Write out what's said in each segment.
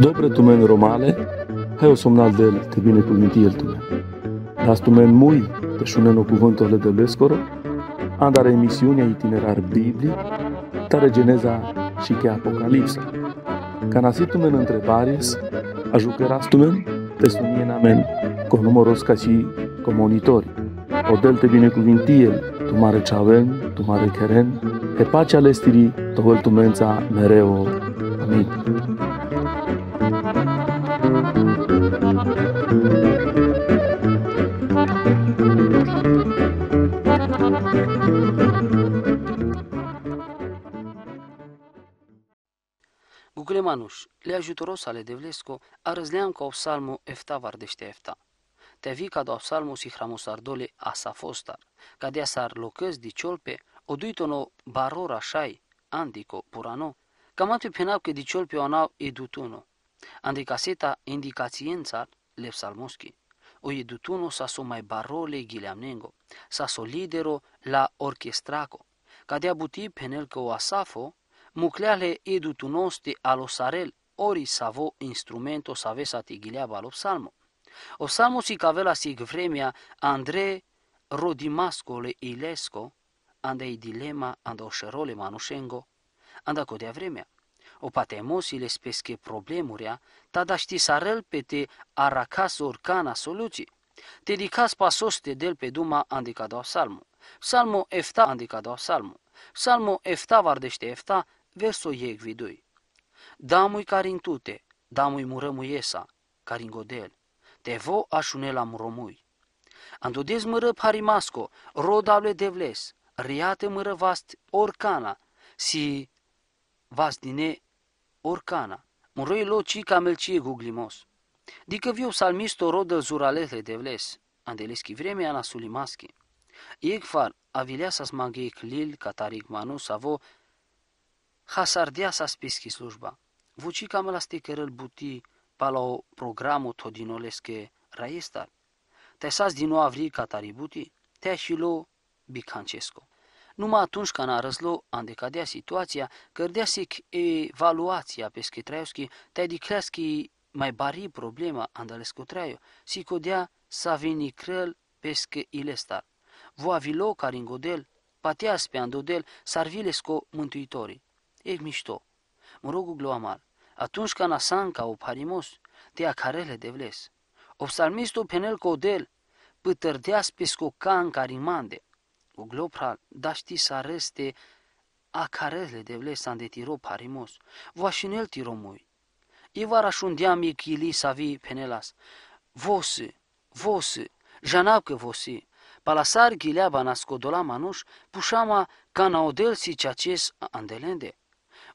Dobre tumen romale, heu somnal del te bine cu el tumen. Las tumen mui, în cuvântul de lescoro, andare emisiunea itinerar biblic, tare geneza și chiar apocalipsa. Ca nasitumen întrebares, ajucărastumen te amen, cu numărul ca și comunitori. O delte binecuvintie, tu mare avem, tu mare cheren, pe pacea lestirii, tu tumența mereu. Amin. Romanuș, le-ajutoros ale devlesco, arăzleam ca o psalmu efta vardește efta. Te vi ca doa psalmo si hramosardole asa fostar, ca dea sar locăz di ciolpe, o duitono baror așai, andico, purano, camatu penau că di ciolpe o anau edutuno. seta indicațiența le psalmoschi. O edutuno sa so mai barole ghileamnengo, sa so lidero la orchestraco, ca dea buti penel că o asafo, mucleale edutu nosti alosarel ori savo instrumento savesati tigileaba lo psalmo. O psalmo si cavela sig vremia Andre rodimascole ilesco, ande dilema, ande o șerole manușengo, anda codea vremea. O patemosile spesche problemuria, ta da ști sarel pe te aracas orcana soluții. Te dicas pasoste del pe duma andicadau salmo. Salmo efta andicadau salmo. Salmo efta vardește efta, verso jegvidui. Damui tute, damui murămu iesa, te tevo așunela muromui. Andudez mără parimasco, rodable devles, riate mără vast orcana, si vast dine orcana, muroi loci melcie guglimos. Dică viu salmisto rodă zuralele devles, andeleschi vremea na sulimaschi. Ecfar, avilea sa smagei clil, catarig manu, savo, Hasardija sa spiski služba. Vučika mala stekerel buti o programu to dinoleske rajesta. Te sas dino avri cataributi, te așilo bicancesco. Numai atunci când a răzlo, a situația, situația, cărdesic evaluația pe schitraioschi, te dicleaschi mai bari problema andalesco traio, si codea sa veni crel pesche ilestar. Voavilo caringodel, pateas pe andodel, sarvilesco mântuitorii. E mișto. Mă gloamar. Atunci când ca o parimos, te acarele de vles. O psalmistul penel codel, pătărdeas pe scocan carimande. O glopra da ști să areste acarele de vles de tiro parimos. Vașinel tiromui. Ivara șundeam să vii penelas. Vosi, vosi, că vosi. Palasar ghileaba nascodola manuș, pușama canaodel si ceaces andelende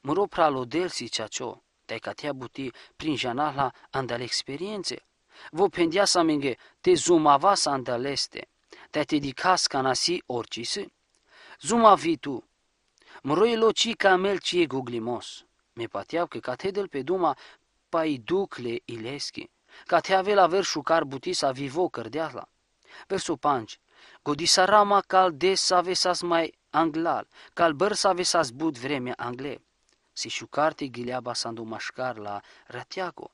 mărou cea ceacio, te catea buti prin la andal experiențe. Vă pendea să minge te zumava să andaleste, te te dicas ca nasi orcise, vi tu, lo ci ca e guglimos. mi patea că del pe duma ducle ileschi, ca te avea la versul car buti să vivo cărdeala. Versul panci, godisarama cal des să mai anglal, cal băr să avesas bud vremea angle si shukarti gilabas andu la ratiako,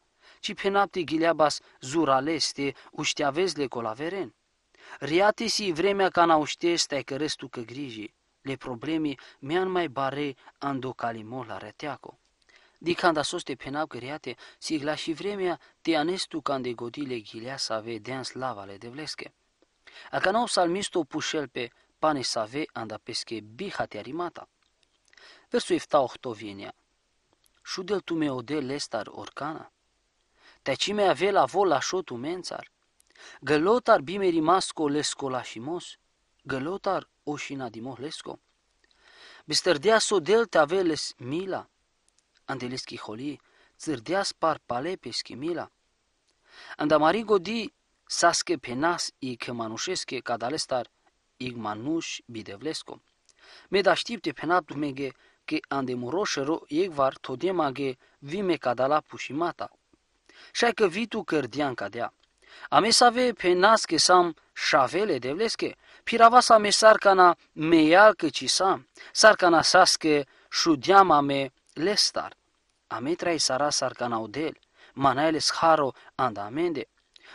ci penapti gilabas zuraleste ușteavezle colaveren. Riati si vremea ca na ușteste că restu că griji, le problemi mian mai bare ando Di când a soste penap că riate si gla și vremea te anestu când de godile ghilea să ave dean slavale de vlesche. Acanau salmistul pușel pe pane save anda pesche bihatea arimata verso iftahto vienea. Șudel tu me ode lestar orcana. la vol vola șotu mențar. Gălotar bimeri masco lesco lașimos. Gălotar oșina dimoh lesco. Bistărdea so del te ave les mila. Andeleschi holii, țârdea spar pale pe schimila. Andamari di saske penas i cămanușesche cadalestar igmanuș bidevlesco. Me da știpte penat dumege che ande moroșero iegvar todemage vime kadala pushimata. Shai că vitu kardian cadea. Amesave pe nas că sam șavele devleske, pirava sa me sarcana meial că ci sam, sarcana saske shudiam ame lestar. Ametrai sara sarcana odel, manaele scharo andamende.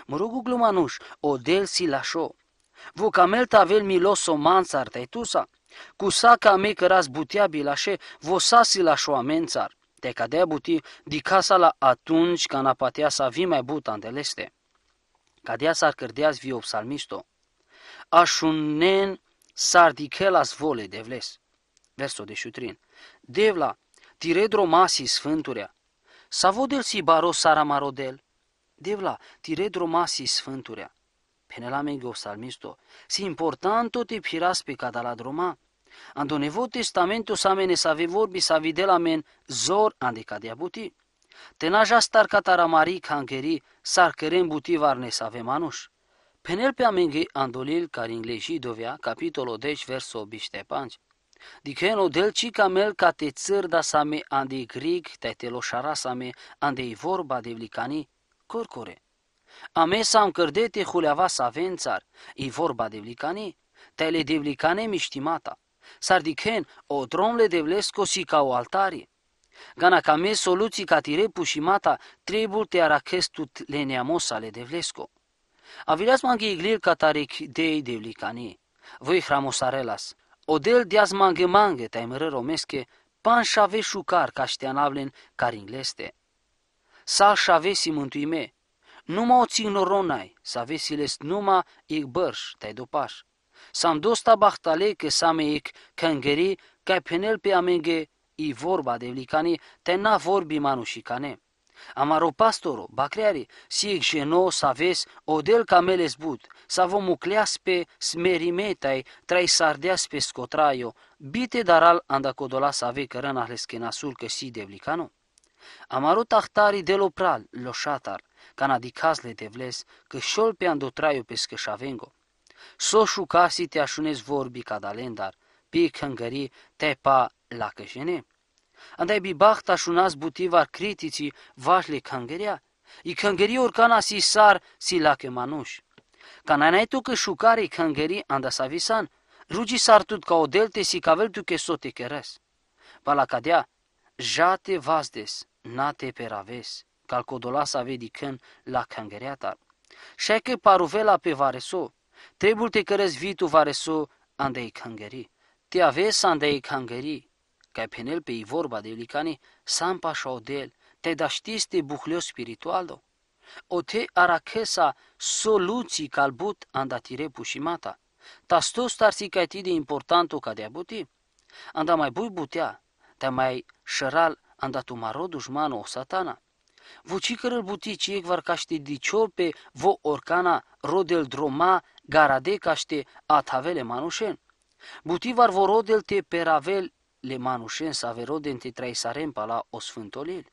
Murugu rog glumanuș, odel si lașo. Vocamelta vel miloso mansar teitusa, cu Kusaka-mek razbutiabil-așe, vosasila-șo amențar, te cadea buti di casa la atunci ca napatea sa vi mai buta leste. Cadea s-ar cărdeaz vi psalmisto. Așunen s-ar dichelas vole de vles. Verso de șutrin. Devla, tire dromasi sfânturea. vodel si baro saramarodel. Devla, tire dromasi sfânturea. Penelame psalmisto. Si tot e piras pe cadaladroma. Ando Novo Testamento samene save vorbi savi delamen zor adică de buti. Tenaja star katara mari kangeri sar kerem buti varne save manush. Penel pe amenge andolil karingleji dovia capitolo 10 verso 25. Dikeno del cica mel ca te țârda me ande grig te te teloșara me ande vorba de vlicani corcore. Ame sam cărdete huleava savențar, i vorba de vlicani, tele de vlicane miștimata sardiken o tromle ca o altarie. Gana kame soluții katirepu și mata trebuie te le de devlesko. Avilas mangi iglir cataric dei de devlikani. Voi hramosarelas. Odel diaz mange mange taimere romeske pan șave șucar ca șteanavlen car ingleste. Sal șave si mântuime, numai o țignoronai, să avesi numa numai bărș, te-ai dopași. Sam dosta bahtale ke samik kangeri ca penel pe amenge i vorba de vlicani, te na vorbi manușicane. Amaro pastoro, bacreari, si geno saves vezi, odel camele zbut, sa vă mucleas pe smerimetai, trai sardeas pe scotraio, bite daral andacodola să ave cărăna leschenasul că si de vlicano. Amaro tahtari de lopral, loșatar, canadicazle de vles, că șol pe andotraio pe scășavengo soșu casi te așunez vorbi ca dalendar, pi cângări te pa la cășene. Andai bi bahta șunas butiva critici vașle cângăria, i cângări orcana si sar si lache manuș. Cananai tu că șucare cângări anda savisan, rugi sar tut ca o delte si cavel tu că sote căres. Palacadea, jate vazdes, nate peraves, calcodola sa vedi când la cângăria tar. că paruvela pe vareso, Trebuie că răzvitu va resu andei khangeri. Te aveți andei khangeri. Ca penel pe vorba de licani, o șaudel, te buhleu spiritual do. O te arachesa soluții calbut andatire pușimata. Tastos tarsi ca de importanto ca de buti. Anda mai bui butea, te mai șăral andatu maro o satana. Vuci cărăl buti ciec varcaște diciope vo orcana rodel droma garade caște atavele manușen. Butivar vorodel te peravel le manușen sa veroden te pa la o sfântolil.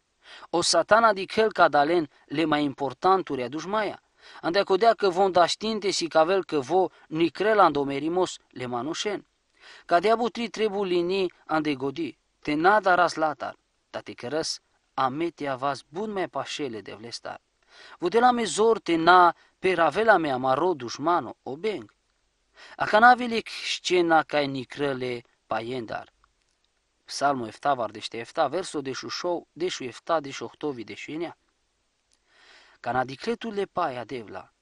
O satana di cel cadalen le mai importanturi adușmaia. Andecodea că vom daștinte si cavel că vo nicrela domerimos le manușen. de abutri trebuie linii andegodi, te nada ras latar, te cărăs, ametea vas bun mai pașele de vlestar. Vodela me zorte na peravela me amaro o beng. A canavilic scena kaj nicrele paiendar. Psalmul efta dește efta, verso de șușou, deșu efta, dešu de șinea. Canadicletul le paia devla,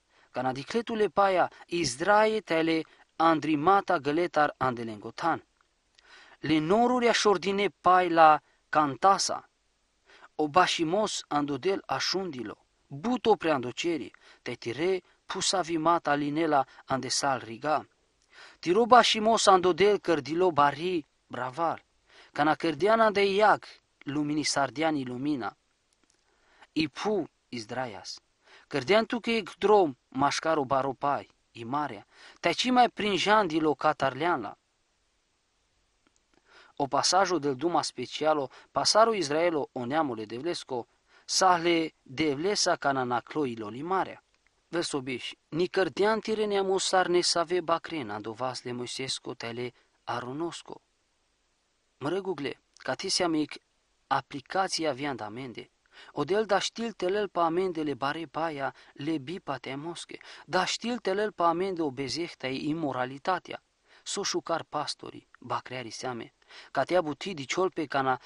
le paia izdraie tele andrimata găletar andelengotan. Le noruri așordine pai la cantasa, o bașimos andodel așundilo buto preandoceri, te tire pusavimata linela andesal riga. Tiro bashimos andodel cărdilo bari bravar, cana cărdiana de iac, lumini sardiani lumina. Ipu izdraias, cărdian tu că drom mașcaro baropai, imarea, te ci mai prin jandilo catarleanla. O pasajul del Duma specialo, pasarul Israelo o neamule de Vlesco, sahle devlesa cananacloiloni marea. Versul bish, nicardian tirene musar ne save bacrena dovas le moisesco tele arunosco. Mră ca tisea mic, aplicația vianda amende. O del da știl telel pa amendele bare paia le bipa te mosche, da știl telel pa amende obezehta e imoralitatea. Soșucar pastorii, bacrearii seame, catea buti diciol pe cana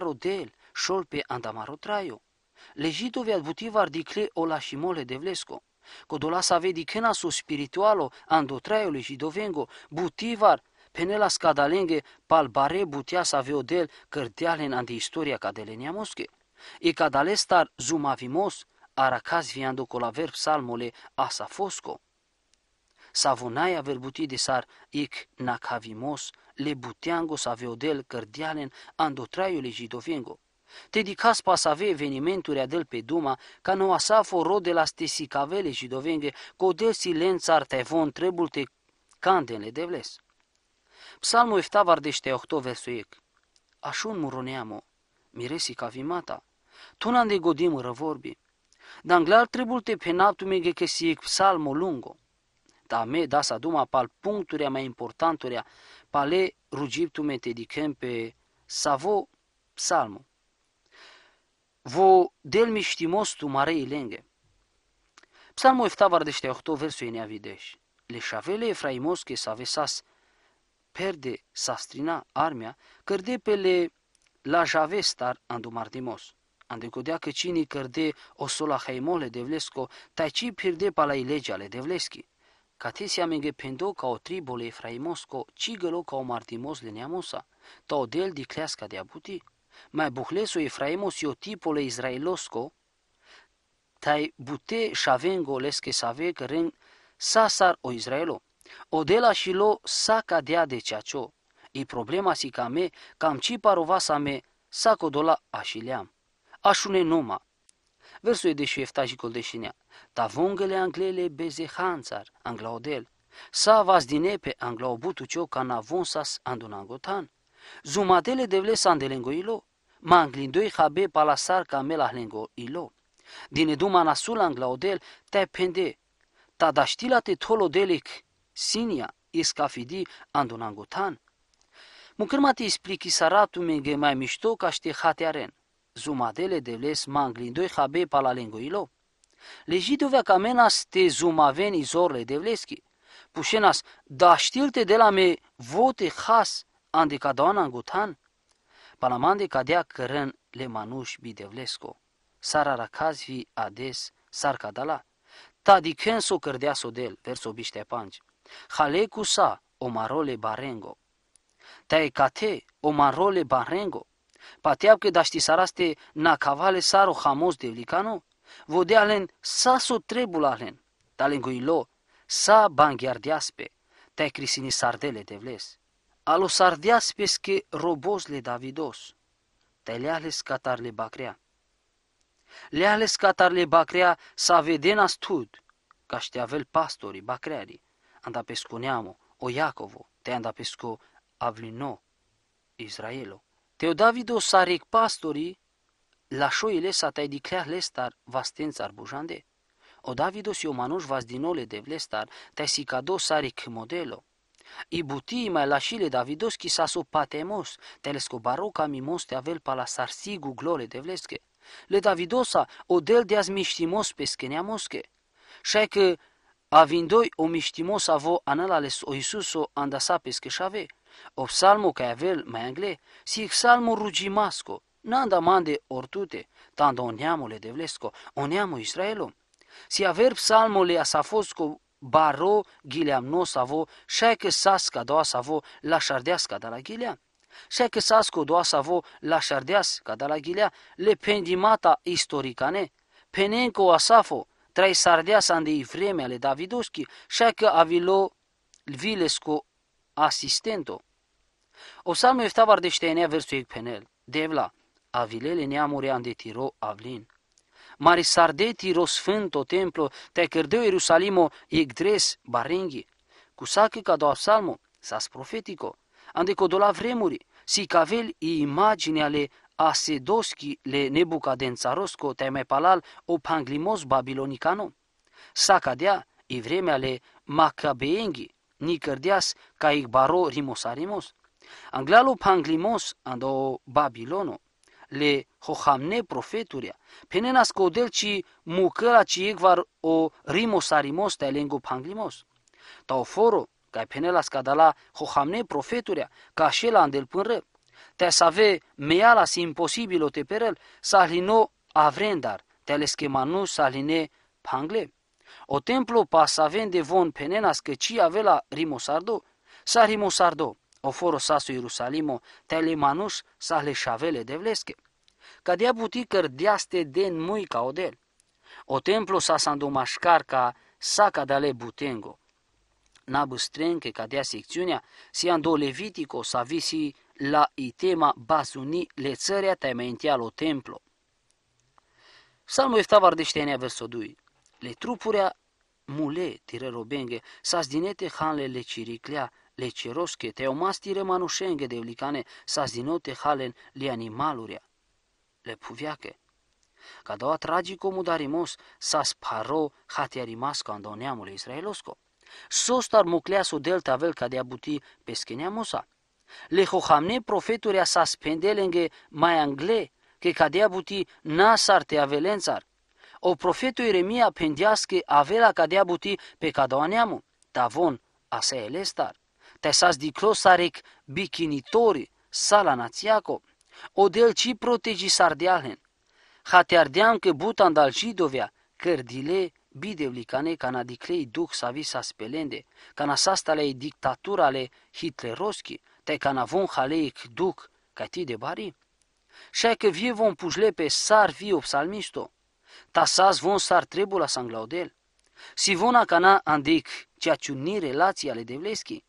o del, șol pe andamaro traiu, шолпе cle o лежи дове de vlesco, ола шимоле девлеско кодола саведи spiritualo ando андо трайо лежи довенго бутивар penela scadalengue palbare butia saveodel cărdealen ande istoria cadelenia mosche. E cadalestar zumavimos aracaz viando cola ver psalmole asa fosco. Savonaia verbuti de sar ic nacavimos le buteango saveodel cărdealen ando traiole jidovengo pa să avea evenimenturile adel pe Duma, ca nu asa foro de la stisicavele și dovenge, cu del silența artevon te candele de vles. Psalmul eftavar dește octo versuiec. Așun muroneamo, miresi cavimata, tunan de godim răvorbi. Danglar trebulte mege că e psalmul lungo. Da me da sa duma pal puncturea mai importanturea, pale me te dicem pe savo psalmul del дел tu mare ilenge. Psalmul efta евтавар деште охто версу ене авидеш. Ле шавеле ефраимос ке саве vesas perde strina armia, cărde pe le la javestar andumartimos. Andecodea că cine cărde o sola haimole devlesco, taci pierde pala ilegiale devleschi. Catesia menge pendo ca o tribole efraimosco, cigălo ca o martimos le neamosa, ta o del dicleasca de abuti, mai buhleso o tipole Israelosco, tai bute shavengo leske save keren sasar o Israelo. Odela shilo saka dea de ceacio. I problema si me cam ci parova same sako dola ashileam. așune numa. Versul e deși eftajicul deșinea. vongele anglele bezehanțar, anglaodel. Sa vas dinepe anglaobutucio canavonsas andunangotan. Զումատել է դևլե սանդելենգո իլո, մանգլինդոյ խաբե պալասար կամել ահլենգո իլո։ Դինե դու մանասուլ անգլաոդել տե պենդե, տադաշտիլատե թոլոդելիք սինիա իսկաֆիդի անդոնանգոտան։ Մուկրմատի իսպլիկի սարատում են գեմայ միշտո կաշտի խատյարեն, զումադել է դևլես մանգլինդոյ խաբե պալալենգո իլո։ Լեժիդովյա կամենաս տե զումավեն իզորլ է դևլեսկի, Pușenas, da știlte de la me vote has andi doana gutan, palamandi cadea cărân le manuș bidevlesco, sarara cazvi ades sarcadala, tadiken so cărdea del verso biște panci, halecu sa o marole barengo, te cate o marole barengo, pateab că daști saraste na cavale saro hamos de vlicano, vodealen sa so trebulalen, talenguilo sa bangiardiaspe, te crisini sardele de vles a los ardiáspes que le Davidos, te leales le bacrea. Leales le bacrea sa veden astud, ca avel pastori bacreari, anda pesco neamo, o Iacovo, te anda pesco avlino, Israelo. Teo Davido sa rec pastori, la șoile sa te diclea lestar vastențar bujande. O si o manuș vas dinole de vlestar, te sicados sa rec modelo i butima la shile Davidos quizás o patemos, telesco barroca mi moste avel pala sarsigu glole de vlesque. Le Davidosa o del de as miștimos pesqueneamosque. Șai că avindoi o miștimos avo analales o Iisuso andasa pesqueșave. O psalmo ca avel mai angle, si psalmo rugimasco, nanda mande ortute, tando o neamule de vlesco, o neamu Israelum. Si aver psalmole asafosco baro gileam no savo, shayke saska doa savo, la shardias kadala gileam. Shayke sasko doa savo, la shardias kadala gileam, le pendimata istoricane, penenko asafo, trai sardeas ande ifreme ale Davidoski, shayke avilo vilesko asistento. O salme eftavar de ștenea versul penel, devla, avilele neamuri ande tiro avlin mari sardeti rosfânto templo, te cerdeu Ierusalimo egdres barengi. Cusake ca doar psalmo, sas profetico, ande codola vremuri, si cavel i imagini ale asedoschi le nebucadențarosco temepalal o panglimos babilonicano. Sacadea i vremea le macabeengi, ni cărdeas ca igbaro rimosarimos. Anglalo panglimos ando babilono le hohamne profeturia. penenas codel ci mukela ci egvar o rimos arimos ta lengo panglimos. Tau foro, ca penelas cadala hohamne profeturia, ca la îndel ră. Te save meala si o te perel, sahlino avrendar, te le schemanu sahline pangle. O templu pa savende von penenas că ci avela rimosardo, sa rimosardo oforo sasu Ierusalimo, telemanuș le șavele de vlesche. dea buticăr deaste den mui ca odel. O templu sa sandomașcar ca saca dale butengo. Nabu ca dea secțiunea, si a levitico sa visi la itema basuni le țărea tementialo templo. Psalmul eftavar de verso 2. Le trupurea mule tire robenge, sas dinete hanle le ciriclea, leceroske, de manušenge devlikane sazinote halen li animaluria, le puviake. Ca doua tragico mudarimos sas paro hatiarimasca în doneamul israelosco. Sostar mucleasu delta vel ca de abuti peskeneamosa. Le hohamne profeturia sas pendelenge mai angle, che cadea abuti nasar te avelențar. O profetul Iremia pendească avela cadea abuti pe cadoaneamu, tavon asa elestar. Tesas diklosarek bikinitori del odelchi protegi sardialhen. ardiam că butan dal jidovia, cărdile bidevlicane cana diclei duh savisa spelende, i diktatura le hitleroski, te kana von khaleik duk kati de bari. Și că vie vom pujle pe sar vio psalmisto, tasas von sar trebula sanglaudel. Sivona cana andic, unii relații ale devleschii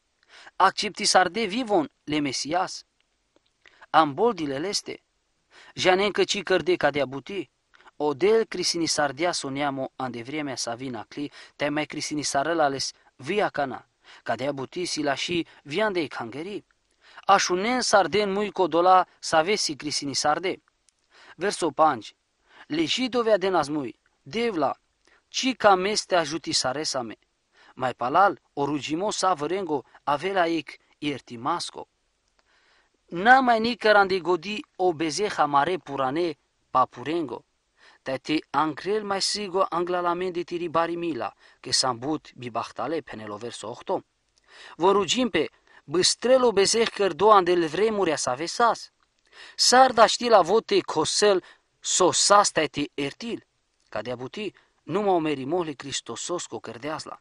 acceptisar de vivon le Mesias. boldile leste, janen căci cărdeca de abuti, odel cristinisardea soneamo an de vremea sa vina cli, te mai cristinisarelales via cana, ca de abuti si la și vian de cangerii așunen sarden mui codola savesi crisini sarde. Verso 5. dovea de nazmui, devla, ci cam este ajuti saresame. Mai palal, rugimo sa vărengo, avelaik mai Nama nikarandi godi o obeze hamare purane papurengo. te angrel mai sigo anglalamente tiri barimila, che sambut bibachtale penelo verso 8. Vorugim pe băstrelo bezeh cărdoan de vremurea sa vesas. da ști la vote cosel sosas te ertil, ca de abuti numai o merimohle Cristosos cu cărdeazla.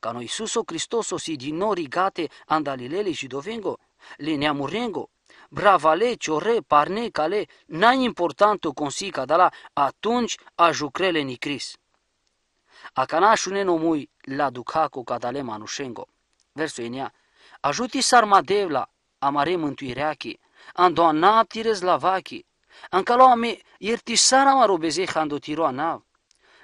Cano Isuso Cristoso si di nori gate andalilele dovengo, le neamurengo, bravale, ciore, parne, cale, n-ai o consica de la atunci a jucrele cris. A canașu nenomui la ducaco cadale manușengo. Versul enia, Ajuti sarmadevla, amare mântuireachi, andoana tirez lavachi, ancaloame iertisara marobeze handotiroa nav.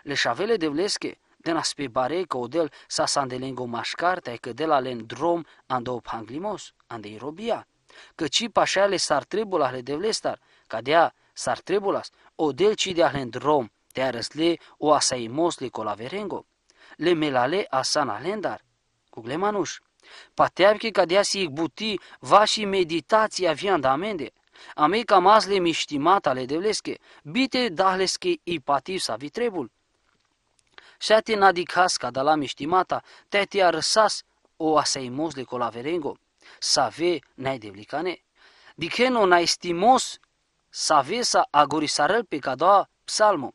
Le șavele devlesche, de nas pe bare că odel sa sandelengo mașcarte că de la len drom ando panglimos ande irobia că ci pașale sar trebula le devlestar ca dea sar trebulas del ci de len drom te arăsle o asaimos le colaverengo le melale asana lendar cu glemanuș. Pateam că dea si buti va și meditația vianda amende. Ame ca mazle miștimat ale devlesche, bite dahlesche ipativ sa vi trebul. Shati nadicas cadalami estimata, a arsas o a aseimos de colaverengo, save de devlicane. Dikeno na estimos save sa agorisarel pe cada psalmo.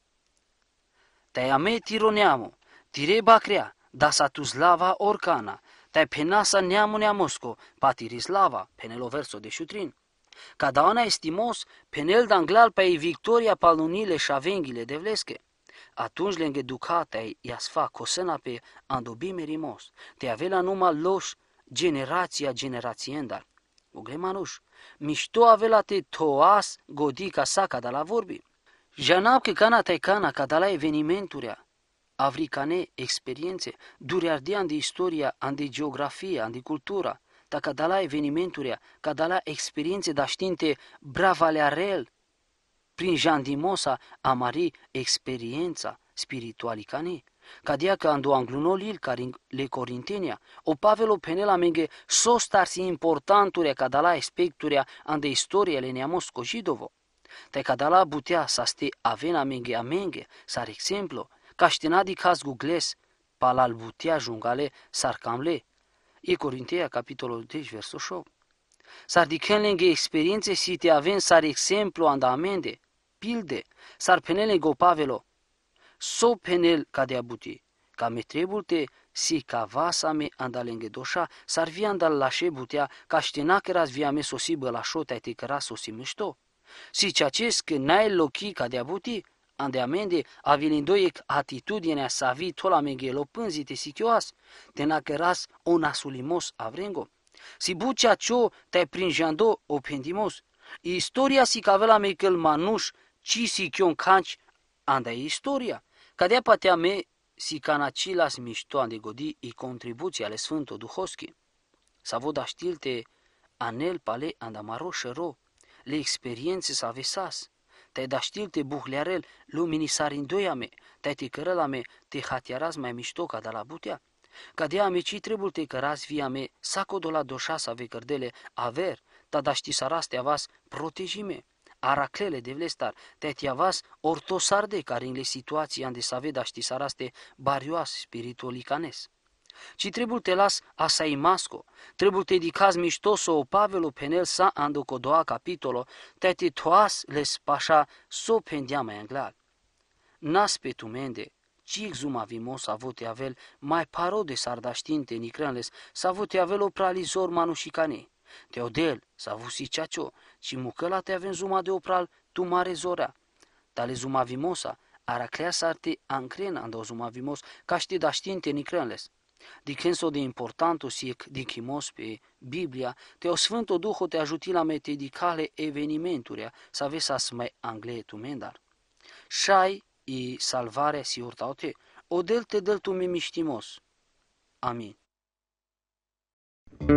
Te ame tironeamo, tire bacrea, da sa tu slava orcana, te penasa neamu neamosco, patiri slava, penelo verso de șutrin. Cada ana estimos, penel danglal pe victoria palunile și avenghile de vlesche atunci lângă ducatai i a sfa o săna pe andobime rimos, te avea numai loș generația generațiendar. O gremanuș, mișto avea te toas godica sa ca de la vorbi. Janab că cana cana ca de la evenimenturea, avricane experiențe, duriardian de istoria, an de geografia, an de cultura, ta ca de la evenimenturile, ca de la experiențe da știinte bravalearel, prin Jean jandimosa amari experiența spiritualică cadia că andu anglunolil care le corintenia, o pavelo penela menge sostarsi importanturea da la aspecturea ande istoria le neamos cojidovo. Te cadala butea să ste avena menge amenge, sar exemplu, caștenadi caz gugles, palal butea jungale sarcamle. E Corintea, capitolul 10, deci, versul 8. Sar dikenlenge experiențe si te aven sar exemplu andamende, pilde, sar penele go pavelo, so penel de abuti, kame trebulte si ca me andalenge doșa, sar vi andal lashe butea, că shtenakeras via me sosi bălașo te căra sosi mișto. Si acest că n-ai lochi de abuti, ande amende avilindoiec atitudinea te tolamenge te sichioas, o nasulimos avrengo. Si bucea cio te prinjando pendimos, Istoria si cavela mekel manuș ci si kion kanch anda istoria. Cadea patea me si can acilas mișto de godi i contribuții ale Sfântul duhoschi. Sa voda aștilte anel pale anda maro șero, le experiențe sa vesas, te da știlte buhlearel lumini me, te te me, te hatiaraz mai mișto ca de la butea. de me ci trebuie te căraz via me, sacodola doșa sa vecărdele aver, ta da ști saras te avas protejime. Araclele de Vlestar, Tetiavas, Ortosarde, care în le situații unde de daști ști saraste barioas spiritualicanes. Ci trebuie te las asaimasco, trebuie te dedicas miștoso o pavelu penel sa cu doua capitolo, teti toas le pașa so mai englar. Nas pe tu mende, ci exuma vimos avote avel mai sardaștinte de s-a savote avel o pralizor manușicanei. Teodel, s-a vusi ceacio, și mucăla te avem zuma de opral, tu mare zorea. Tale zuma vimosa, araclea sarte ancrena ando zuma vimos, ca ști da știinte s-o de importantu siec dichimos pe Biblia, te sfânt o Duho te ajuti la metedicale evenimenturea, să vei să mai anglee tu mendar. Șai i salvare si urtaute, o te del tu mi miștimos. Amin. Dobre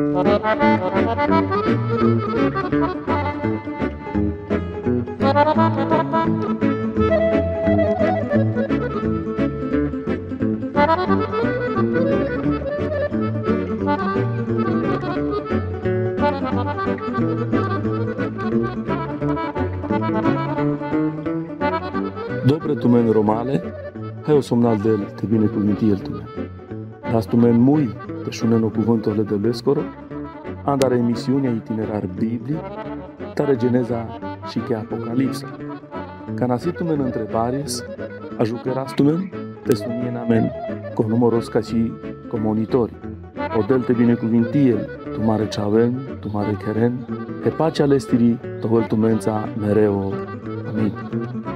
tu men romale, heu somnal del te bine cu el tu men. Las tu men mui, Dășunenul deci cuvântul de Bescoro, andare emisiunea itinerar biblic, tare geneza și che apocalipsa. Ca nasitumen întrebares, ajucărastumen te amen, cu numărul ca și comunitori. O delte binecuvintie, tu mare ceaven, tu mare cheren, e pacea lestirii, tumența mereu. Amin.